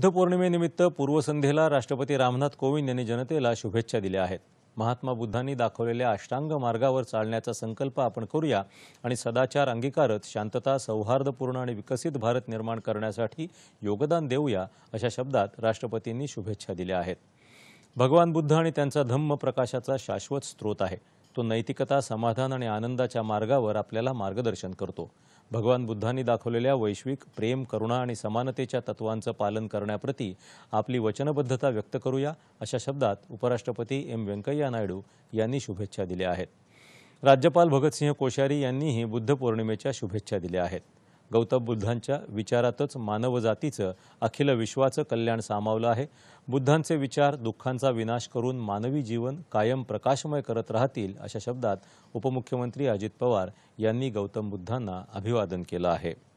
बुद्ध पौर्णिमेनिमित्त पूर्वसंध्येला राष्ट्रपती रामनाथ कोविंद यांनी जनतेला शुभेच्छा दिल्या आहेत महात्मा बुद्धांनी दाखवलेल्या अष्टांग मार्गावर चालण्याचा संकल्प आपण करूया आणि सदाचार अंगीकारत शांतता सौहार्दपूर्ण आणि विकसित भारत निर्माण करण्यासाठी योगदान देऊया अशा शब्दात राष्ट्रपतींनी शुभेच्छा दिल्या आहेत भगवान बुद्ध आणि त्यांचा धम्म प्रकाशाचा शाश्वत स्रोत आहे तो नैतिकता समाधान आणि आनंदाच्या मार्गावर आपल्याला मार्गदर्शन करतो भगवान बुद्धांनी दाखवलेल्या वैश्विक प्रेम करुणा आणि समानतेच्या तत्वांचं पालन करण्याप्रती आपली वचनबद्धता व्यक्त करूया अशा शब्दात उपराष्ट्रपती एम व्यंकय्या नायडू यांनी शुभेच्छा दिल्या आहेत राज्यपाल भगतसिंह कोश्यारी यांनीही बुद्ध पौर्णिमेच्या शुभेच्छा दिल्या आहेत गौतम बुद्धांच्या विचारातच मानवजातीचं अखिल विश्वाचं कल्याण सामावलं आहे बुद्धांचे विचार दुःखांचा विनाश करून मानवी जीवन कायम प्रकाशमय करत राहतील अशा शब्दात उपमुख्यमंत्री अजित पवार यांनी गौतम बुद्धांना अभिवादन केलं आहे